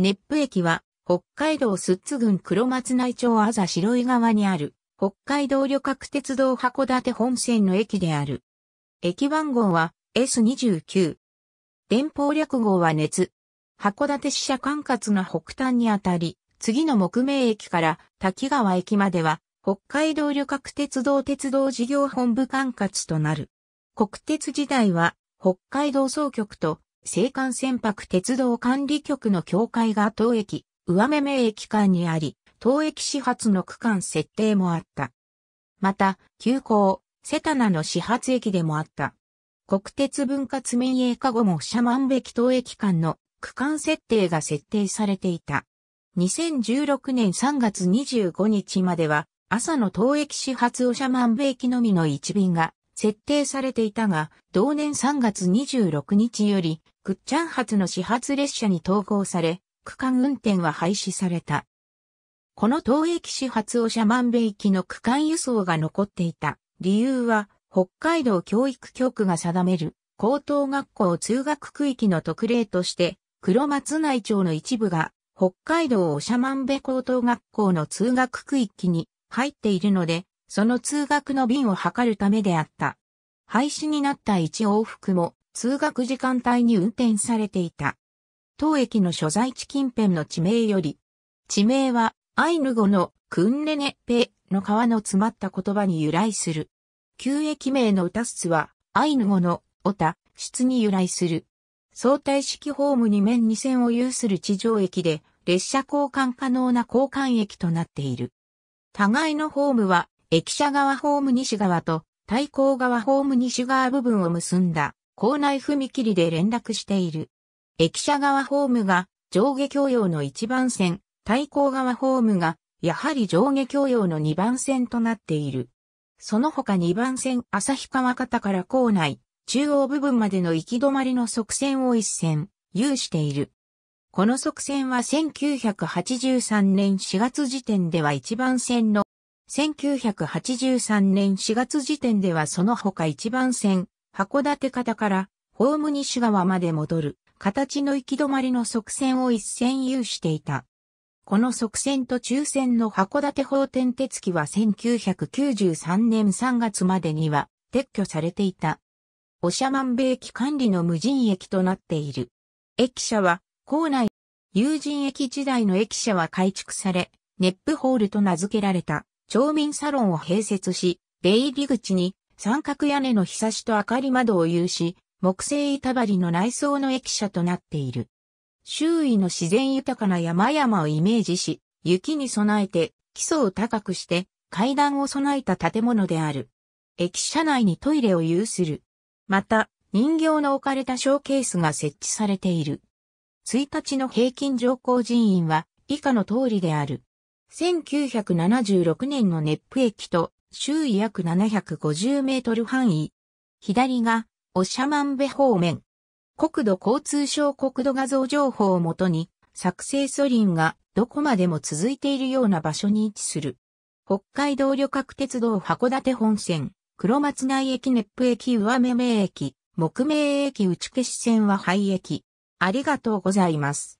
熱布駅は、北海道寿都郡黒松内町あざ白井川にある、北海道旅客鉄道函館本線の駅である。駅番号は S29。電報略号は熱。函館支社管轄の北端にあたり、次の木名駅から滝川駅までは、北海道旅客鉄道鉄道事業本部管轄となる。国鉄時代は、北海道総局と青函船舶鉄道管理局の協会が当駅、上目目駅間にあり、当駅始発の区間設定もあった。また、急行、セタナの始発駅でもあった。国鉄分割民営化後も社万べき当駅間の区間設定が設定されていた。2016年3月25日までは、朝の当駅始発を社万部駅のみの一便が設定されていたが、同年3月26日より、グッチャン発の始発列車に統合され、区間運転は廃止された。この東駅始発をシャマンベ行きの区間輸送が残っていた。理由は、北海道教育局が定める高等学校通学区域の特例として、黒松内町の一部が北海道おしゃまんべ高等学校の通学区域に入っているので、その通学の便を図るためであった。廃止になった一往復も通学時間帯に運転されていた。当駅の所在地近辺の地名より、地名はアイヌ語のクンレネペの川の詰まった言葉に由来する。旧駅名のウタスツはアイヌ語のオタ、室に由来する。相対式ホームに面2線を有する地上駅で列車交換可能な交換駅となっている。互いのホームは駅舎側ホーム西側と対向側ホーム西側部分を結んだ構内踏切で連絡している。駅舎側ホームが上下共用の1番線、対向側ホームがやはり上下共用の2番線となっている。その他2番線旭川方から構内、中央部分までの行き止まりの側線を一線、有している。この側線は1983年4月時点では1番線の1983年4月時点ではその他1番線、函館方からホーム西側まで戻る形の行き止まりの側線を一線有していた。この側線と中線の函館方転鉄機は1993年3月までには撤去されていた。おしゃまん部駅管理の無人駅となっている。駅舎は、校内、友人駅時代の駅舎は改築され、ネップホールと名付けられた、町民サロンを併設し、出入り口に三角屋根の日差しと明かり窓を有し、木製板張りの内装の駅舎となっている。周囲の自然豊かな山々をイメージし、雪に備えて基礎を高くして階段を備えた建物である。駅舎内にトイレを有する。また、人形の置かれたショーケースが設置されている。1日の平均乗降人員は以下の通りである。1976年の熱府駅と周囲約750メートル範囲。左が、まんべ方面。国土交通省国土画像情報をもとに、作成ソリンがどこまでも続いているような場所に位置する。北海道旅客鉄道函館本線、黒松内駅熱プ駅上目名駅、木名駅打消し線は廃駅。ありがとうございます。